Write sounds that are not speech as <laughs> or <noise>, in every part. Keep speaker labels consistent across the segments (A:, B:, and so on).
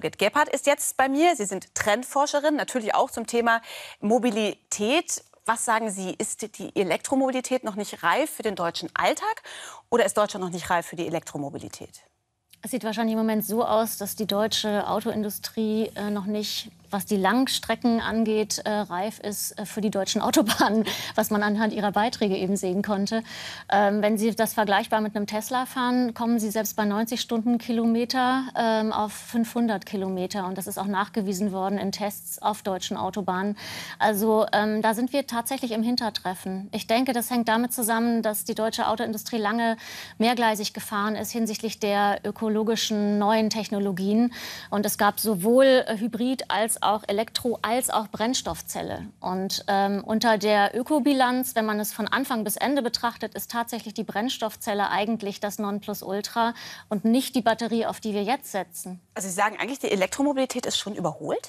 A: Birgit Gebhardt ist jetzt bei mir. Sie sind Trendforscherin, natürlich auch zum Thema Mobilität. Was sagen Sie, ist die Elektromobilität noch nicht reif für den deutschen Alltag oder ist Deutschland noch nicht reif für die Elektromobilität?
B: Es sieht wahrscheinlich im Moment so aus, dass die deutsche Autoindustrie äh, noch nicht was die Langstrecken angeht, äh, reif ist äh, für die deutschen <laughs> Autobahnen, was man anhand ihrer Beiträge eben sehen konnte. Ähm, wenn Sie das vergleichbar mit einem Tesla fahren, kommen Sie selbst bei 90 Stundenkilometer ähm, auf 500 Kilometer. Und das ist auch nachgewiesen worden in Tests auf deutschen Autobahnen. Also ähm, da sind wir tatsächlich im Hintertreffen. Ich denke, das hängt damit zusammen, dass die deutsche Autoindustrie lange mehrgleisig gefahren ist hinsichtlich der ökologischen neuen Technologien. Und es gab sowohl Hybrid als auch Elektro- als auch Brennstoffzelle. Und ähm, unter der Ökobilanz, wenn man es von Anfang bis Ende betrachtet, ist tatsächlich die Brennstoffzelle eigentlich das Nonplusultra und nicht die Batterie, auf die wir jetzt setzen.
A: Also Sie sagen eigentlich, die Elektromobilität ist schon überholt?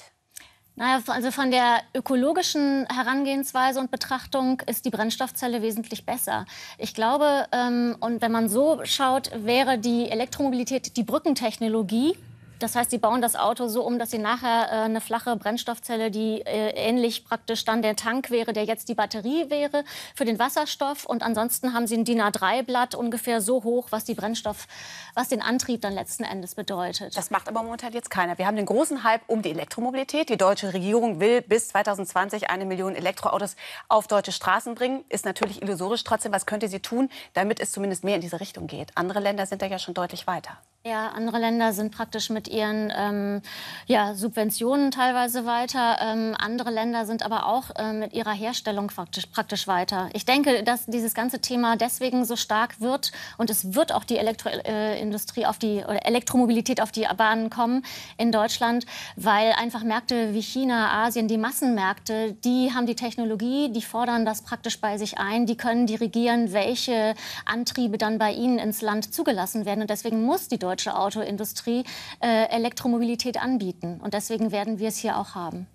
B: Naja, also von der ökologischen Herangehensweise und Betrachtung ist die Brennstoffzelle wesentlich besser. Ich glaube, ähm, und wenn man so schaut, wäre die Elektromobilität die Brückentechnologie das heißt, Sie bauen das Auto so um, dass Sie nachher äh, eine flache Brennstoffzelle, die äh, ähnlich praktisch dann der Tank wäre, der jetzt die Batterie wäre, für den Wasserstoff. Und ansonsten haben Sie ein DIN A3-Blatt ungefähr so hoch, was die Brennstoff,
A: was den Antrieb dann letzten Endes bedeutet. Das macht aber momentan jetzt keiner. Wir haben den großen Hype um die Elektromobilität. Die deutsche Regierung will bis 2020 eine Million Elektroautos auf deutsche Straßen bringen. Ist natürlich illusorisch. Trotzdem, was könnte sie tun, damit es zumindest mehr in diese Richtung geht? Andere Länder sind da ja schon deutlich weiter.
B: Ja, andere Länder sind praktisch mit ihren ähm, ja, Subventionen teilweise weiter. Ähm, andere Länder sind aber auch äh, mit ihrer Herstellung praktisch, praktisch, weiter. Ich denke, dass dieses ganze Thema deswegen so stark wird und es wird auch die Elektroindustrie äh, auf die oder Elektromobilität auf die Bahnen kommen in Deutschland, weil einfach Märkte wie China, Asien, die Massenmärkte, die haben die Technologie, die fordern das praktisch bei sich ein, die können dirigieren, welche Antriebe dann bei ihnen ins Land zugelassen werden und deswegen muss die Deutschland deutsche Autoindustrie äh, Elektromobilität anbieten. Und deswegen werden wir es hier
A: auch haben.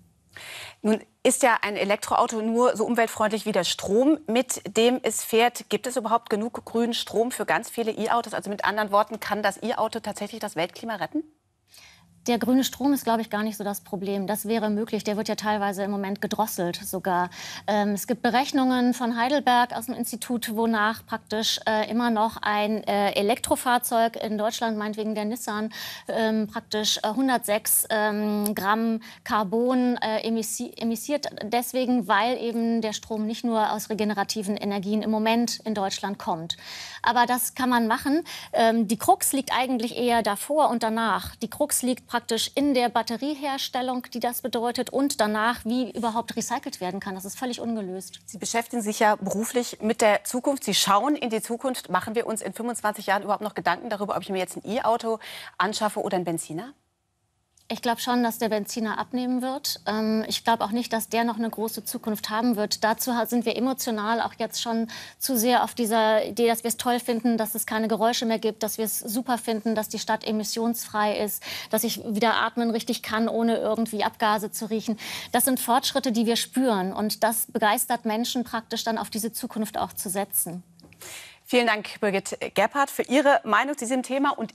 A: Nun ist ja ein Elektroauto nur so umweltfreundlich wie der Strom, mit dem es fährt. Gibt es überhaupt genug grünen Strom für ganz viele E-Autos? Also mit anderen Worten, kann das E-Auto tatsächlich das Weltklima retten? Der grüne Strom ist, glaube ich, gar nicht so das Problem. Das
B: wäre möglich. Der wird ja teilweise im Moment gedrosselt sogar. Ähm, es gibt Berechnungen von Heidelberg aus dem Institut, wonach praktisch äh, immer noch ein äh, Elektrofahrzeug in Deutschland, meinetwegen der Nissan, ähm, praktisch 106 äh, ähm, Gramm Carbon äh, emissiert. Deswegen, weil eben der Strom nicht nur aus regenerativen Energien im Moment in Deutschland kommt. Aber das kann man machen. Ähm, die Krux liegt eigentlich eher davor und danach. Die Krux liegt praktisch in der Batterieherstellung, die das
A: bedeutet, und danach, wie überhaupt recycelt werden kann. Das ist völlig ungelöst. Sie beschäftigen sich ja beruflich mit der Zukunft. Sie schauen in die Zukunft. Machen wir uns in 25 Jahren überhaupt noch Gedanken darüber, ob ich mir jetzt ein E-Auto anschaffe oder ein Benziner? Ich glaube schon, dass der Benziner abnehmen
B: wird. Ähm, ich glaube auch nicht, dass der noch eine große Zukunft haben wird. Dazu sind wir emotional auch jetzt schon zu sehr auf dieser Idee, dass wir es toll finden, dass es keine Geräusche mehr gibt, dass wir es super finden, dass die Stadt emissionsfrei ist, dass ich wieder atmen richtig kann, ohne irgendwie Abgase zu riechen. Das sind Fortschritte, die wir spüren. Und das begeistert Menschen praktisch dann auf diese
A: Zukunft auch zu setzen. Vielen Dank, Birgit Gebhardt, für Ihre Meinung zu diesem Thema und